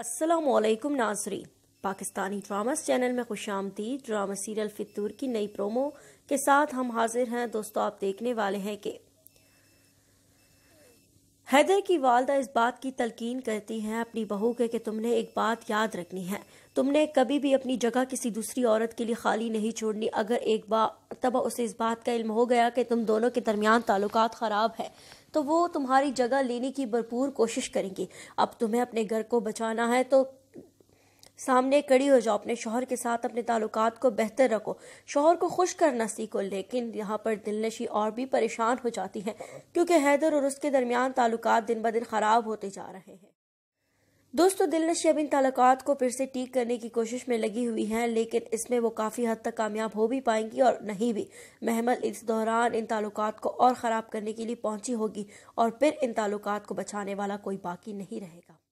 असलकुम नाजरीन Pakistani dramas channel में खुश आमदी ड्रामा सीरियल फितूर की नई प्रोमो के साथ हम हाजिर हैं दोस्तों आप देखने वाले हैं कि हैदर की वालदा इस बात की तलकीन करती हैं अपनी बहू के कि तुमने एक बात याद रखनी है तुमने कभी भी अपनी जगह किसी दूसरी औरत के लिए खाली नहीं छोड़नी अगर एक बार तब उसे इस बात का इल्म हो गया कि तुम दोनों के दरमियान ताल्लुक ख़राब है तो वो तुम्हारी जगह लेने की भरपूर कोशिश करेंगी अब तुम्हें अपने घर को बचाना है तो सामने कड़ी हो जाओ अपने शोहर के साथ अपने ताल्लुकात को बेहतर रखो शोहर को खुश करना सीखो लेकिन यहाँ पर दिलनशी और भी परेशान हो जाती है क्योंकि हैदर और उसके दरमियान ताल्लुक दिन ब दिन ख़राब होते जा रहे हैं दोस्तों दिलनशी अब इन ताल्लुकात को फिर से ठीक करने की कोशिश में लगी हुई हैं लेकिन इसमें वो काफ़ी हद तक कामयाब हो भी पाएंगी और नहीं भी महमल इस दौरान इन ताल्लुकात को और ख़राब करने के लिए पहुंची होगी और फिर इन ताल्लुकात को बचाने वाला कोई बाकी नहीं रहेगा